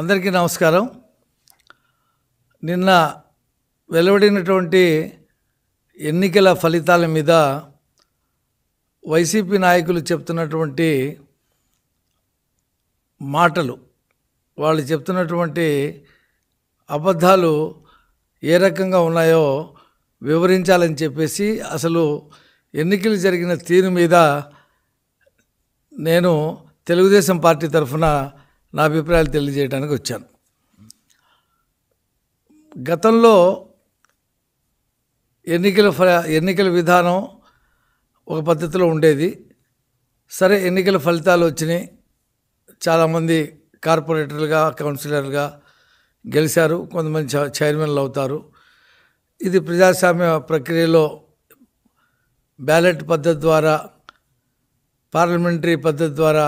అందరికీ నమస్కారం నిన్న వెలువడినటువంటి ఎన్నికల ఫలితాల మీద వైసీపీ నాయకులు చెప్తున్నటువంటి మాటలు వాళ్ళు చెప్తున్నటువంటి అబద్ధాలు ఏ రకంగా ఉన్నాయో వివరించాలని చెప్పేసి అసలు ఎన్నికలు జరిగిన తీరు మీద నేను తెలుగుదేశం పార్టీ తరఫున నా అభిప్రాయాలు తెలియజేయడానికి వచ్చాను గతంలో ఎన్నికల ఎన్నికల విధానం ఒక పద్ధతిలో ఉండేది సరే ఎన్నికల ఫలితాలు వచ్చినాయి చాలామంది కార్పొరేటర్లుగా కౌన్సిలర్లుగా గెలిచారు కొంతమంది చైర్మన్లు అవుతారు ఇది ప్రజాస్వామ్య ప్రక్రియలో బ్యాలెట్ పద్ధతి ద్వారా పార్లమెంటరీ పద్ధతి ద్వారా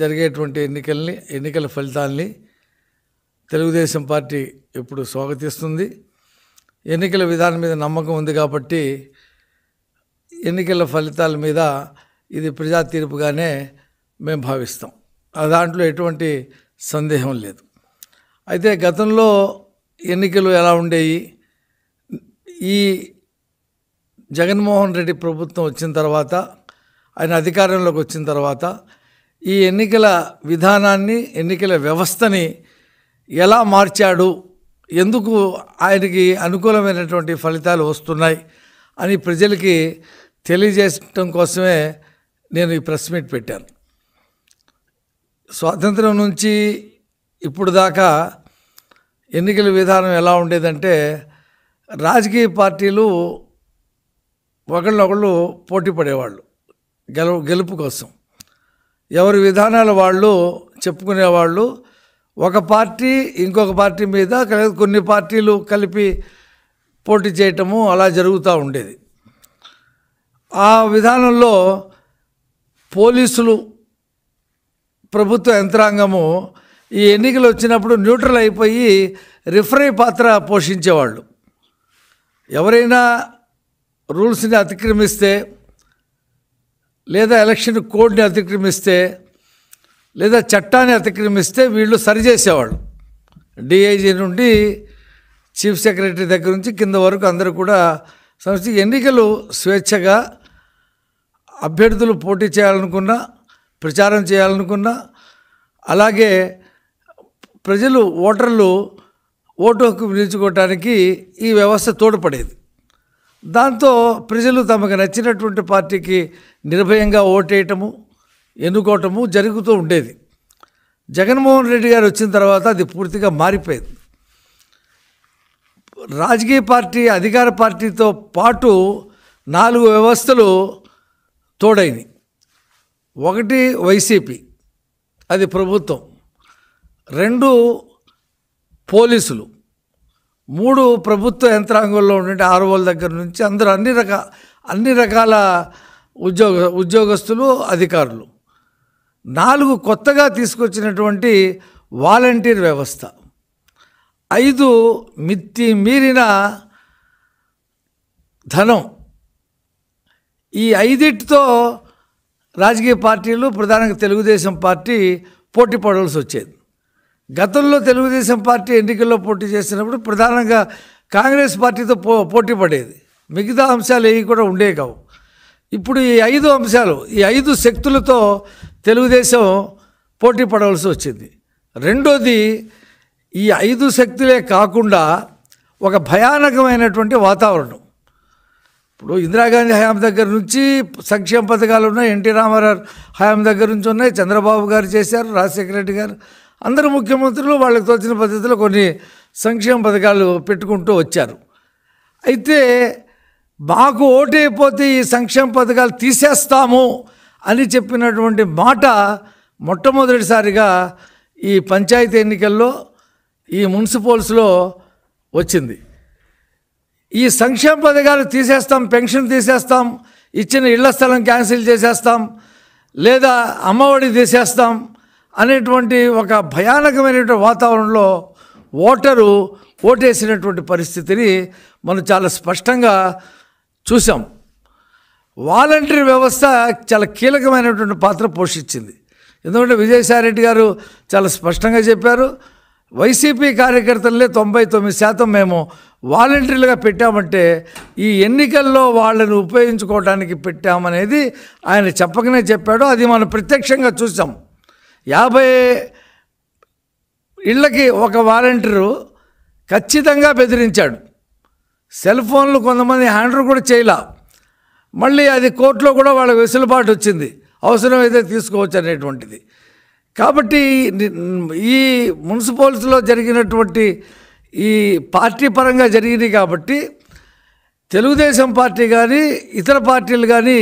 జరిగేటువంటి ఎన్నికల్ని ఎన్నికల ఫలితాల్ని తెలుగుదేశం పార్టీ ఇప్పుడు స్వాగతిస్తుంది ఎన్నికల విధానం మీద నమ్మకం ఉంది కాబట్టి ఎన్నికల ఫలితాల మీద ఇది ప్రజా తీర్పుగానే మేము భావిస్తాం దాంట్లో ఎటువంటి సందేహం లేదు అయితే గతంలో ఎన్నికలు ఎలా ఉండేవి ఈ జగన్మోహన్ రెడ్డి ప్రభుత్వం వచ్చిన తర్వాత ఆయన అధికారంలోకి వచ్చిన తర్వాత ఈ ఎన్నికల విధానాన్ని ఎన్నికల వ్యవస్థని ఎలా మార్చాడు ఎందుకు ఆయనకి అనుకూలమైనటువంటి ఫలితాలు వస్తున్నాయి అని ప్రజలకి తెలియజేయటం కోసమే నేను ఈ ప్రెస్ మీట్ పెట్టాను స్వాతంత్రం నుంచి ఇప్పుడు దాకా ఎన్నికల విధానం ఎలా ఉండేదంటే రాజకీయ పార్టీలు ఒకళ్ళొకళ్ళు పోటీ పడేవాళ్ళు గెలు గెలుపు కోసం ఎవరి విధానాలు వాళ్ళు చెప్పుకునేవాళ్ళు ఒక పార్టీ ఇంకొక పార్టీ మీద కొన్ని పార్టీలు కలిపి పోటీ చేయటము అలా జరుగుతూ ఉండేది ఆ విధానంలో పోలీసులు ప్రభుత్వ యంత్రాంగము ఈ ఎన్నికలు వచ్చినప్పుడు న్యూట్రల్ అయిపోయి రిఫరీ పాత్ర పోషించేవాళ్ళు ఎవరైనా రూల్స్ని అతిక్రమిస్తే లేదా ఎలక్షన్ కోడ్ని అతిక్రమిస్తే లేదా చట్టాన్ని అతిక్రమిస్తే వీళ్ళు సరిచేసేవాళ్ళు డిఐజీ నుండి చీఫ్ సెక్రటరీ దగ్గర నుంచి కింద వరకు అందరూ కూడా సంస్థ ఎన్నికలు స్వేచ్ఛగా అభ్యర్థులు పోటీ చేయాలనుకున్నా ప్రచారం చేయాలనుకున్నా అలాగే ప్రజలు ఓటర్లు ఓటు హక్కు వినియోగించుకోవటానికి ఈ వ్యవస్థ తోడ్పడేది దాంతో ప్రజలు తమకు నచ్చినటువంటి పార్టీకి నిర్భయంగా ఓటేయటము ఎన్నుకోవటము జరుగుతూ ఉండేది జగన్మోహన్ రెడ్డి గారు వచ్చిన తర్వాత అది పూర్తిగా మారిపోయింది రాజకీయ పార్టీ అధికార పార్టీతో పాటు నాలుగు వ్యవస్థలు తోడైనవి ఒకటి వైసీపీ అది ప్రభుత్వం రెండు పోలీసులు మూడు ప్రభుత్వ యంత్రాంగంలో ఉండే ఆర్ఓల దగ్గర నుంచి అందరూ అన్ని రక అన్ని రకాల ఉద్యోగ ఉద్యోగస్తులు అధికారులు నాలుగు కొత్తగా తీసుకొచ్చినటువంటి వాలంటీర్ వ్యవస్థ ఐదు మిత్తి మీరిన ధనం ఈ ఐదిటితో రాజకీయ పార్టీలు ప్రధానంగా తెలుగుదేశం పార్టీ పోటీ పడవలసి వచ్చేది గతంలో తెలుగుదేశం పార్టీ ఎన్నికల్లో పోటీ చేసినప్పుడు ప్రధానంగా కాంగ్రెస్ పార్టీతో పో పోటీ పడేది మిగతా అంశాలు ఏవి కూడా ఉండే కావు ఇప్పుడు ఈ ఐదు అంశాలు ఈ ఐదు శక్తులతో తెలుగుదేశం పోటీ పడవలసి వచ్చింది రెండోది ఈ ఐదు శక్తులే కాకుండా ఒక భయానకమైనటువంటి వాతావరణం ఇప్పుడు ఇందిరాగాంధీ హయాం దగ్గర నుంచి సంక్షేమ పథకాలు ఉన్నాయి ఎన్టీ రామారావు హయాం దగ్గర నుంచి ఉన్నాయి చంద్రబాబు గారు చేశారు రాజశేఖర రెడ్డి గారు అందరు ముఖ్యమంత్రులు వాళ్ళకి తోచిన పద్ధతిలో కొన్ని సంక్షేమ పథకాలు పెట్టుకుంటూ వచ్చారు అయితే మాకు ఓటైపోతే ఈ సంక్షేమ పథకాలు తీసేస్తాము అని చెప్పినటువంటి మాట మొట్టమొదటిసారిగా ఈ పంచాయతీ ఎన్నికల్లో ఈ మున్సిపల్స్లో వచ్చింది ఈ సంక్షేమ పథకాలు తీసేస్తాం పెన్షన్ తీసేస్తాం ఇచ్చిన ఇళ్ల స్థలం క్యాన్సిల్ చేసేస్తాం లేదా అమ్మఒడి తీసేస్తాం అనేటువంటి ఒక భయానకమైనటువంటి వాతావరణంలో ఓటరు ఓటేసినటువంటి పరిస్థితిని మనం చాలా స్పష్టంగా చూసాం వాలంటరీ వ్యవస్థ చాలా కీలకమైనటువంటి పాత్ర పోషించింది ఎందుకంటే విజయసాయిరెడ్డి గారు చాలా స్పష్టంగా చెప్పారు వైసీపీ కార్యకర్తలనే తొంభై తొమ్మిది శాతం మేము వాలంటీర్లుగా పెట్టామంటే ఈ ఎన్నికల్లో వాళ్ళని ఉపయోగించుకోవడానికి పెట్టామనేది ఆయన చెప్పకనే చెప్పాడు అది మనం ప్రత్యక్షంగా చూసాం యాభై ఇళ్ళకి ఒక వాలంటీరు ఖచ్చితంగా బెదిరించాడు సెల్ ఫోన్లు కొంతమంది హ్యాండర్ కూడా చేయలా మళ్ళీ అది కోర్టులో కూడా వాళ్ళకి వెసులుబాటు వచ్చింది అవసరమైతే తీసుకోవచ్చు అనేటువంటిది కాబట్టి ఈ మున్సిపాలిటీలో జరిగినటువంటి ఈ పార్టీ పరంగా జరిగినాయి కాబట్టి తెలుగుదేశం పార్టీ కానీ ఇతర పార్టీలు కానీ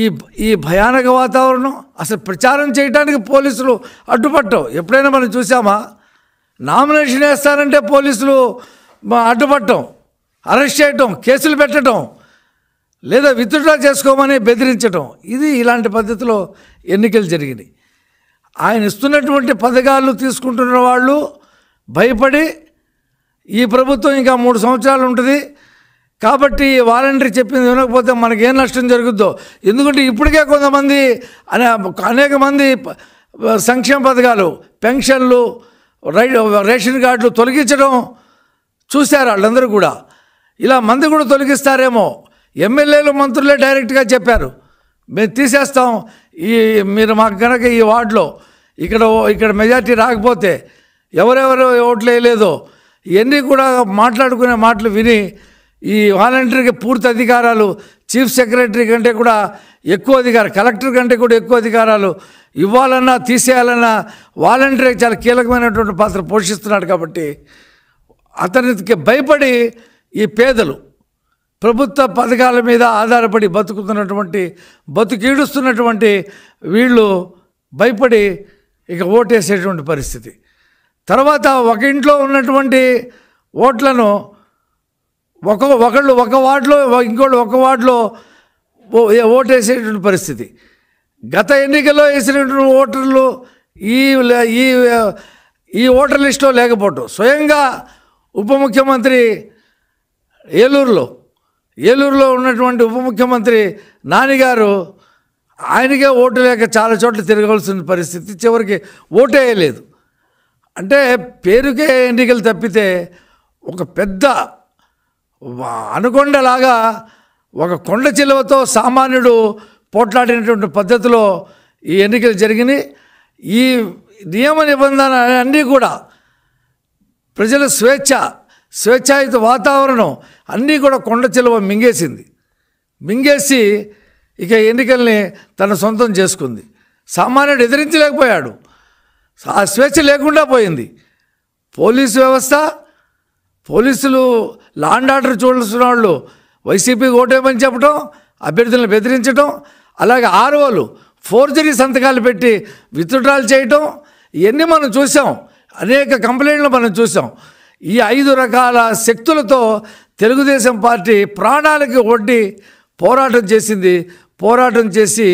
ఈ ఈ భయానక వాతావరణం అసలు ప్రచారం చేయడానికి పోలీసులు అడ్డుపట్టవు ఎప్పుడైనా మనం చూసామా నామినేషన్ వేస్తారంటే పోలీసులు అడ్డుపట్టం అరెస్ట్ చేయటం కేసులు పెట్టడం లేదా విత్డ్రా చేసుకోమని బెదిరించడం ఇది ఇలాంటి పద్ధతిలో ఎన్నికలు జరిగినాయి ఆయన ఇస్తున్నటువంటి పథకాలు తీసుకుంటున్న వాళ్ళు భయపడి ఈ ప్రభుత్వం ఇంకా మూడు సంవత్సరాలు ఉంటుంది కాబట్టి వాలంటీర్ చెప్పింది వినకపోతే మనకేం నష్టం జరుగుద్దో ఎందుకంటే ఇప్పటికే కొంతమంది అనేక మంది సంక్షేమ పథకాలు పెన్షన్లు రేషన్ కార్డులు తొలగించడం చూశారు వాళ్ళందరూ కూడా ఇలా మంది కూడా తొలగిస్తారేమో ఎమ్మెల్యేలు మంత్రులే డైరెక్ట్గా చెప్పారు మేము తీసేస్తాం ఈ మీరు మాకు కనుక ఈ వార్డులో ఇక్కడ ఇక్కడ మెజార్టీ రాకపోతే ఎవరెవరు ఓట్లు వేయలేదో ఇవన్నీ కూడా మాట్లాడుకునే మాటలు విని ఈ వాలంటీర్కి పూర్తి అధికారాలు చీఫ్ సెక్రటరీ కంటే కూడా ఎక్కువ అధికారం కలెక్టర్ కంటే కూడా ఎక్కువ అధికారాలు ఇవ్వాలన్నా తీసేయాలన్నా వాలంటీర్కి చాలా కీలకమైనటువంటి పాత్ర పోషిస్తున్నాడు కాబట్టి అతనికి భయపడి ఈ పేదలు ప్రభుత్వ పథకాల మీద ఆధారపడి బతుకుతున్నటువంటి బతుకీడుస్తున్నటువంటి వీళ్ళు భయపడి ఇక ఓటేసేటువంటి పరిస్థితి తర్వాత ఒక ఇంట్లో ఉన్నటువంటి ఓట్లను ఒక ఒకళ్ళు ఒక వార్డులో ఇంకోళ్ళు ఒక వార్డులో ఓటేసేటువంటి పరిస్థితి గత ఎన్నికల్లో వేసినటువంటి ఓటర్లు ఈ ఈ ఈ ఓటర్ లిస్టులో లేకపోవటం స్వయంగా ఉప ముఖ్యమంత్రి ఏలూరులో ఏలూరులో ఉన్నటువంటి ఉప ముఖ్యమంత్రి నానిగారు ఆయనకే ఓటు లేక చాలా చోట్ల తిరగవలసిన పరిస్థితి చివరికి ఓటేయలేదు అంటే పేరుకే ఎన్నికలు తప్పితే ఒక పెద్ద అనుకొండలాగా ఒక కొండ చిలువతో సామాన్యుడు పోట్లాడినటువంటి పద్ధతిలో ఈ ఎన్నికలు జరిగినాయి ఈ నియమ నిబంధన అన్నీ కూడా ప్రజల స్వేచ్ఛ స్వేచ్ఛాయుత వాతావరణం అన్నీ కూడా కొండ చిలువ మింగేసింది మింగేసి ఇక ఎన్నికల్ని తన సొంతం చేసుకుంది సామాన్యుడు ఎదిరించలేకపోయాడు ఆ స్వేచ్ఛ లేకుండా పోయింది పోలీసు వ్యవస్థ పోలీసులు లాండ్ ఆర్డర్ చూడాల్సిన వాళ్ళు వైసీపీకి ఓటేమని చెప్పడం అభ్యర్థులను బెదిరించడం అలాగే ఆర్ఓలు ఫోర్జరీ సంతకాలు పెట్టి విత్డ్రాల్ చేయటం ఇవన్నీ మనం చూసాం అనేక కంప్లైంట్లు మనం చూసాం ఈ ఐదు రకాల శక్తులతో తెలుగుదేశం పార్టీ ప్రాణాలకి ఒడ్డి పోరాటం చేసింది పోరాటం చేసి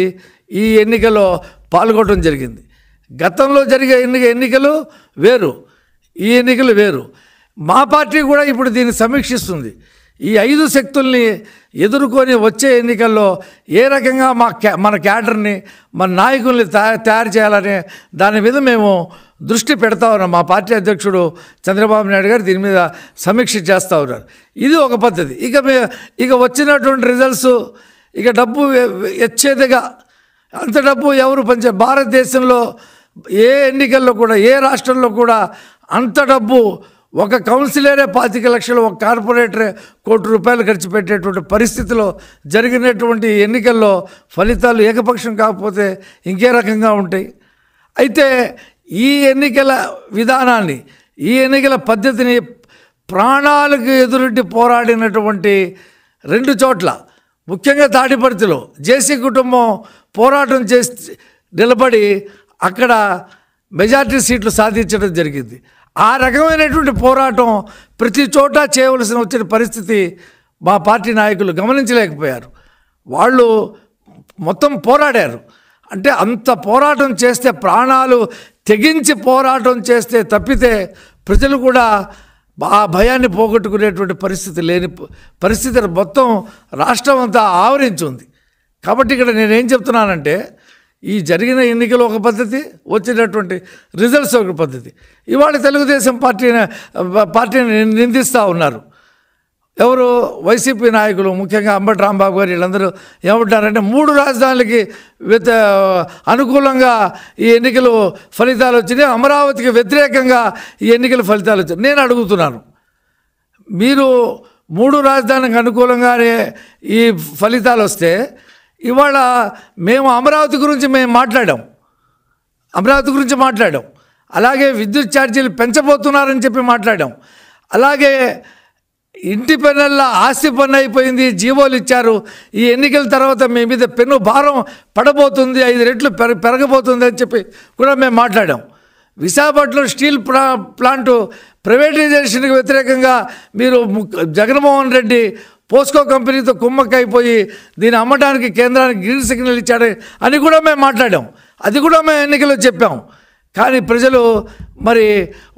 ఈ ఎన్నికలో పాల్గొనడం జరిగింది గతంలో జరిగే ఎన్నిక ఎన్నికలు వేరు ఈ ఎన్నికలు వేరు మా పార్టీ కూడా ఇప్పుడు దీన్ని సమీక్షిస్తుంది ఈ ఐదు శక్తుల్ని ఎదుర్కొని వచ్చే ఎన్నికల్లో ఏ రకంగా మా మన క్యాడర్ని మన నాయకుల్ని తయారు చేయాలని దాని మీద మేము దృష్టి పెడతా ఉన్నాం మా పార్టీ అధ్యక్షుడు చంద్రబాబు నాయుడు గారు దీని మీద సమీక్ష చేస్తూ ఉన్నారు ఇది ఒక పద్ధతి ఇక ఇక వచ్చినటువంటి రిజల్ట్స్ ఇక డబ్బు ఎచ్చేదిగా అంత డబ్బు ఎవరు పంచే భారతదేశంలో ఏ ఎన్నికల్లో కూడా ఏ రాష్ట్రంలో కూడా అంత డబ్బు ఒక కౌన్సిలరే పాతిక లక్షలు ఒక కార్పొరేటరే కోటి రూపాయలు ఖర్చు పెట్టేటువంటి పరిస్థితిలో జరిగినటువంటి ఎన్నికల్లో ఫలితాలు ఏకపక్షం కాకపోతే ఇంకే రకంగా ఉంటాయి అయితే ఈ ఎన్నికల విధానాన్ని ఈ ఎన్నికల పద్ధతిని ప్రాణాలకు ఎదురుండి పోరాడినటువంటి రెండు చోట్ల ముఖ్యంగా తాడిపర్తిలో జేసీ కుటుంబం పోరాటం చేసి నిలబడి అక్కడ మెజార్టీ సీట్లు సాధించడం జరిగింది ఆ రకమైనటువంటి పోరాటం ప్రతి చోట చేయవలసిన వచ్చిన పరిస్థితి మా పార్టీ నాయకులు గమనించలేకపోయారు వాళ్ళు మొత్తం పోరాడారు అంటే అంత పోరాటం చేస్తే ప్రాణాలు తెగించి పోరాటం చేస్తే తప్పితే ప్రజలు కూడా ఆ భయాన్ని పోగొట్టుకునేటువంటి పరిస్థితి లేని పరిస్థితి మొత్తం రాష్ట్రం అంతా ఆవరించి ఉంది కాబట్టి ఇక్కడ నేనేం చెప్తున్నానంటే ఈ జరిగిన ఎన్నికలు ఒక పద్ధతి వచ్చినటువంటి రిజల్ట్స్ ఒక పద్ధతి ఇవాళ తెలుగుదేశం పార్టీని పార్టీని నిందిస్తూ ఉన్నారు ఎవరు వైసీపీ నాయకులు ముఖ్యంగా అంబటి రాంబాబు గారు వీళ్ళందరూ ఏమంటున్నారంటే మూడు రాజధానులకి వ్యత అనుకూలంగా ఈ ఎన్నికలు ఫలితాలు వచ్చినాయి అమరావతికి వ్యతిరేకంగా ఈ ఎన్నికల ఫలితాలు వచ్చాయి నేను అడుగుతున్నాను మీరు మూడు రాజధానికి అనుకూలంగానే ఈ ఫలితాలు వస్తే ఇవాళ మేము అమరావతి గురించి మేము మాట్లాడాం అమరావతి గురించి మాట్లాడాం అలాగే విద్యుత్ ఛార్జీలు పెంచబోతున్నారని చెప్పి మాట్లాడాం అలాగే ఇంటి పనుల్లో ఆస్తి పన్ను అయిపోయింది జీవోలు ఇచ్చారు ఈ ఎన్నికల తర్వాత మీ మీద పెన్ను భారం పడబోతుంది ఐదు రెట్లు పెర పెరగబోతుంది అని చెప్పి కూడా మేము మాట్లాడాం విశాఖపట్నం స్టీల్ ప్లా ప్లాంటు ప్రైవేటైజేషన్కి వ్యతిరేకంగా మీరు జగన్మోహన్ రెడ్డి పోస్కో కంపెనీతో కుమ్మక్కైపోయి దీన్ని అమ్మడానికి కేంద్రానికి గ్రీన్ సిగ్నల్ ఇచ్చాడు అని కూడా మేము మాట్లాడాం అది కూడా మేము ఎన్నికల్లో చెప్పాం కానీ ప్రజలు మరి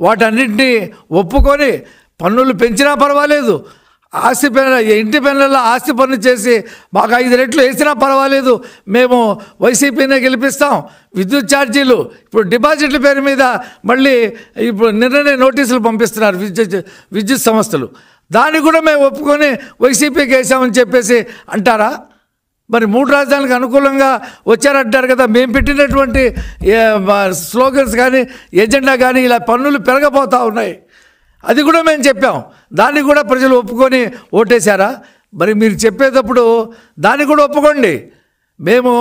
వాటన్నింటినీ ఒప్పుకొని పన్నులు పెంచినా పర్వాలేదు ఆస్తి పన్ను ఇంటి పన్నులలో ఆస్తి పన్ను చేసి మాకు ఐదు రెట్లు వేసినా పర్వాలేదు మేము వైసీపీనే గెలిపిస్తాం విద్యుత్ ఛార్జీలు ఇప్పుడు డిపాజిట్ల పేరు మీద మళ్ళీ ఇప్పుడు నిన్ననే నోటీసులు పంపిస్తున్నారు విద్యుత్ విద్యుత్ సంస్థలు దాన్ని కూడా మేము ఒప్పుకొని వైసీపీకి వేసామని చెప్పేసి అంటారా మరి మూడు రాజధానులకు అనుకూలంగా వచ్చారంటారు కదా మేము పెట్టినటువంటి స్లోగన్స్ కానీ ఎజెండా కానీ ఇలా పన్నులు పెరగబోతూ ఉన్నాయి అది కూడా మేము చెప్పాం దాన్ని కూడా ప్రజలు ఒప్పుకొని ఓటేశారా మరి మీరు చెప్పేటప్పుడు దాన్ని కూడా ఒప్పుకోండి మేము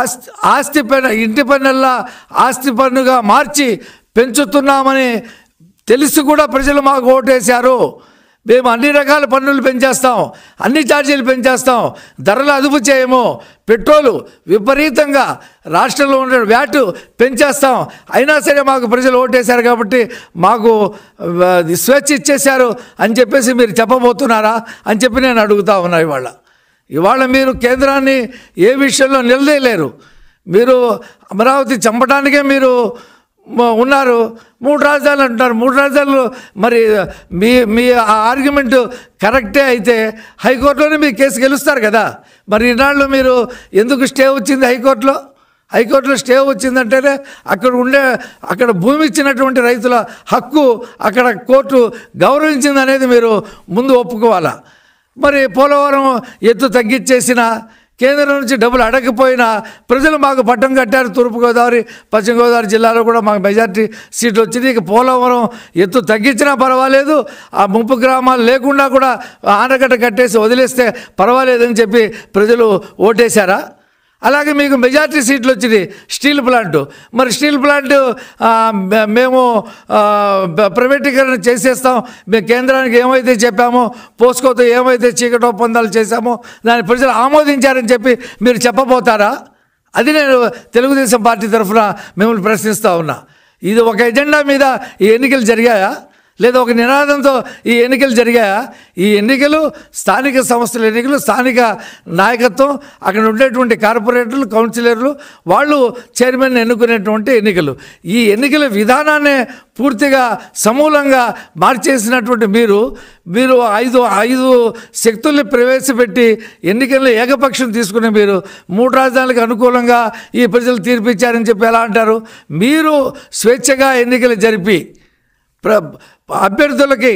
ఆస్తి ఆస్తి పన్ను ఇంటి పన్నుల్లా ఆస్తి పన్నుగా మార్చి పెంచుతున్నామని తెలిసి కూడా ప్రజలు మాకు ఓటేశారు మేము అన్ని రకాల పన్నులు పెంచేస్తాం అన్ని ఛార్జీలు పెంచేస్తాం ధరలు అదుపు చేయము పెట్రోలు విపరీతంగా రాష్ట్రంలో ఉండే వ్యాటు పెంచేస్తాం అయినా సరే మాకు ప్రజలు ఓటేశారు కాబట్టి మాకు స్వేచ్ఛ ఇచ్చేశారు అని చెప్పేసి మీరు చెప్పబోతున్నారా అని చెప్పి నేను అడుగుతా ఉన్నా ఇవాళ ఇవాళ మీరు కేంద్రాన్ని ఏ విషయంలో నిలదీయలేరు మీరు అమరావతి చంపడానికే మీరు ఉన్నారు మూడు రాజధానులు అంటున్నారు మూడు రాజధానులు మరి మీ మీ ఆర్గ్యుమెంటు కరెక్టే అయితే హైకోర్టులోనే మీరు కేసు గెలుస్తారు కదా మరి ఈనాళ్ళు మీరు ఎందుకు స్టే వచ్చింది హైకోర్టులో హైకోర్టులో స్టే వచ్చిందంటేనే అక్కడ ఉండే అక్కడ భూమి ఇచ్చినటువంటి రైతుల హక్కు అక్కడ కోర్టు గౌరవించింది అనేది మీరు ముందు ఒప్పుకోవాలా మరి పోలవరం ఎత్తు తగ్గించేసిన కేంద్రం నుంచి డబ్బులు అడగకపోయినా ప్రజలు మాకు పట్టం కట్టారు తూర్పుగోదావరి పశ్చిమగోదావరి జిల్లాలో కూడా మాకు మెజార్టీ సీట్లు వచ్చింది ఇక పోలవరం ఎత్తు తగ్గించినా పర్వాలేదు ఆ ముప్పు గ్రామాలు లేకుండా కూడా ఆనకట్ట కట్టేసి వదిలేస్తే పర్వాలేదని చెప్పి ప్రజలు ఓటేశారా అలాగే మీకు మెజార్టీ సీట్లు వచ్చినాయి స్టీల్ ప్లాంటు మరి స్టీల్ ప్లాంటు మేము ప్రైవేటీకరణ చేసేస్తాం మేము కేంద్రానికి ఏమైతే చెప్పామో పోస్కోతో ఏమైతే చీకటి ఒప్పందాలు చేశామో దాని ప్రజలు ఆమోదించారని చెప్పి మీరు చెప్పబోతారా అది నేను తెలుగుదేశం పార్టీ తరఫున మిమ్మల్ని ప్రశ్నిస్తూ ఉన్నా ఇది ఒక ఎజెండా మీద ఈ ఎన్నికలు జరిగాయా లేదా ఒక నినాదంతో ఈ ఎన్నికలు జరిగాయా ఈ ఎన్నికలు స్థానిక సంస్థల ఎన్నికలు స్థానిక నాయకత్వం అక్కడ ఉండేటువంటి కార్పొరేటర్లు కౌన్సిలర్లు వాళ్ళు చైర్మన్ ఎన్నుకునేటువంటి ఎన్నికలు ఈ ఎన్నికల విధానాన్ని పూర్తిగా సమూలంగా మార్చేసినటువంటి మీరు మీరు ఐదు ఐదు శక్తుల్ని ప్రవేశపెట్టి ఎన్నికల్లో ఏకపక్షం తీసుకునే మీరు మూడు రాజధానులకు అనుకూలంగా ఈ ప్రజలు తీర్పిచ్చారని చెప్పి ఎలా అంటారు మీరు స్వేచ్ఛగా ఎన్నికలు జరిపి అభ్యర్థులకి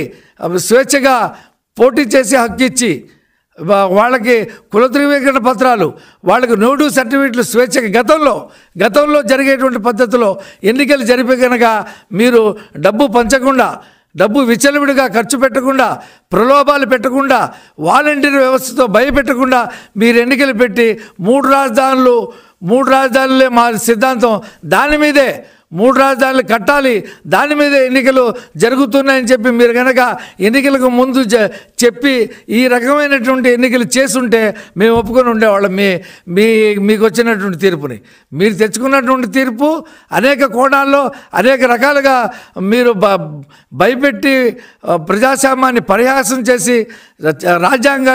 స్వేచ్ఛగా పోటీ చేసి హక్కు ఇచ్చి వాళ్ళకి కుల ధృవీకరణ పత్రాలు వాళ్ళకి నోటు సర్టిఫికెట్లు స్వేచ్ఛ గతంలో గతంలో జరిగేటువంటి పద్ధతిలో ఎన్నికలు జరిపే కనుక మీరు డబ్బు పంచకుండా డబ్బు విచలవిడిగా ఖర్చు పెట్టకుండా ప్రలోభాలు పెట్టకుండా వాలంటీర్ వ్యవస్థతో భయపెట్టకుండా మీరు ఎన్నికలు పెట్టి మూడు రాజధానులు మూడు రాజధానులే మా సిద్ధాంతం దాని మీదే మూడు రాజధానులు కట్టాలి దాని మీద ఎన్నికలు జరుగుతున్నాయని చెప్పి మీరు కనుక ఎన్నికలకు ముందు చెప్పి ఈ రకమైనటువంటి ఎన్నికలు చేస్తుంటే మేము ఒప్పుకొని ఉండేవాళ్ళం మీ మీ మీకు వచ్చినటువంటి తీర్పుని మీరు తెచ్చుకున్నటువంటి తీర్పు అనేక కోణాల్లో అనేక రకాలుగా మీరు బ భయపెట్టి ప్రజాస్వామ్యాన్ని పరిహాసం చేసి రాజ్యాంగ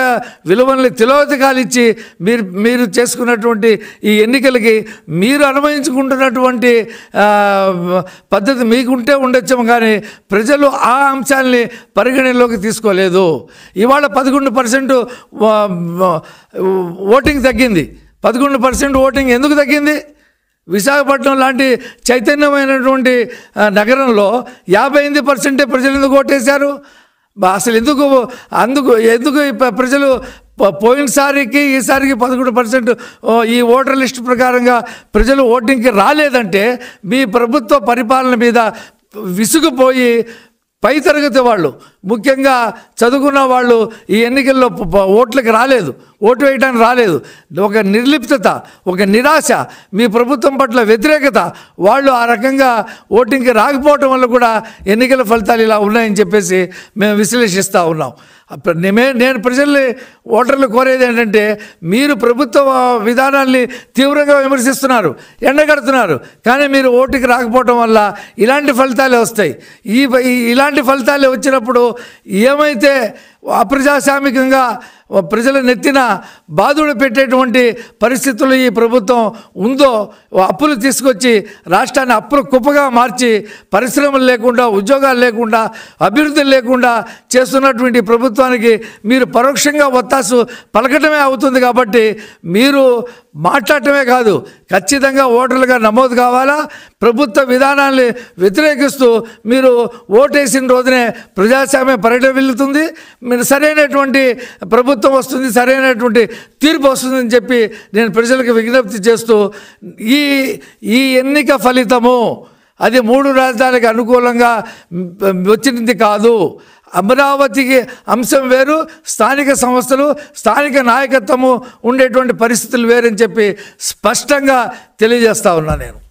విలువల్ని తిలోదకాలు ఇచ్చి మీరు మీరు చేసుకున్నటువంటి ఈ ఎన్నికలకి మీరు అనుభవించుకుంటున్నటువంటి పద్ధతి మీకుంటే ఉండొచ్చాము కానీ ప్రజలు ఆ అంశాన్ని పరిగణనలోకి తీసుకోలేదు ఇవాళ పదకొండు పర్సెంట్ ఓటింగ్ తగ్గింది పదకొండు పర్సెంట్ ఓటింగ్ ఎందుకు తగ్గింది విశాఖపట్నం లాంటి చైతన్యమైనటువంటి నగరంలో యాభై ఎనిమిది పర్సెంటే ప్రజలు ఎందుకు ఓటేశారు అసలు ఎందుకు అందుకు ఎందుకు ప్రజలు పోయినసారికి ఈసారికి పదకొండు పర్సెంట్ ఈ ఓటర్ లిస్ట్ ప్రకారంగా ప్రజలు ఓటింగ్కి రాలేదంటే మీ ప్రభుత్వ పరిపాలన మీద విసుగుపోయి పై తరగతి వాళ్ళు ముఖ్యంగా చదువుకున్న వాళ్ళు ఈ ఎన్నికల్లో ఓట్లకు రాలేదు ఓటు వేయడానికి రాలేదు ఒక నిర్లిప్త ఒక నిరాశ మీ ప్రభుత్వం పట్ల వ్యతిరేకత వాళ్ళు ఆ రకంగా ఓటింగ్కి రాకపోవటం వల్ల కూడా ఎన్నికల ఫలితాలు ఇలా ఉన్నాయని చెప్పేసి మేము విశ్లేషిస్తూ ఉన్నాం మే నేను ప్రజల్ని ఓటర్లు కోరేది ఏంటంటే మీరు ప్రభుత్వ విధానాన్ని తీవ్రంగా విమర్శిస్తున్నారు ఎండగడుతున్నారు కానీ మీరు ఓటుకి రాకపోవటం వల్ల ఇలాంటి ఫలితాలే వస్తాయి ఈ ఇలాంటి ఫలితాలే వచ్చినప్పుడు ఏమైతే అప్రజాస్వామికంగా ప్రజల నెత్తిన బాధుడు పెట్టేటువంటి పరిస్థితులు ఈ ప్రభుత్వం ఉందో అప్పులు తీసుకొచ్చి రాష్ట్రాన్ని అప్పులు కుప్పగా మార్చి పరిశ్రమలు లేకుండా ఉద్యోగాలు లేకుండా అభివృద్ధి లేకుండా చేస్తున్నటువంటి ప్రభుత్వానికి మీరు పరోక్షంగా ఒత్తాసు పలకటమే అవుతుంది కాబట్టి మీరు మాట్లాడటమే కాదు ఖచ్చితంగా ఓటర్లుగా నమోదు కావాలా ప్రభుత్వ విధానాన్ని వ్యతిరేకిస్తూ మీరు ఓటేసిన రోజునే ప్రజాస్వామ్య పర్యటన వెళ్తుంది మీద సరైనటువంటి ప్రభుత్వం వస్తుంది సరైనటువంటి తీర్పు వస్తుందని చెప్పి నేను ప్రజలకు విజ్ఞప్తి చేస్తూ ఈ ఈ ఎన్నిక ఫలితము అది మూడు రాజధానికి అనుకూలంగా వచ్చింది కాదు అమరావతికి అంశం వేరు స్థానిక సంస్థలు స్థానిక నాయకత్వము ఉండేటువంటి పరిస్థితులు వేరని చెప్పి స్పష్టంగా తెలియజేస్తా ఉన్నా నేను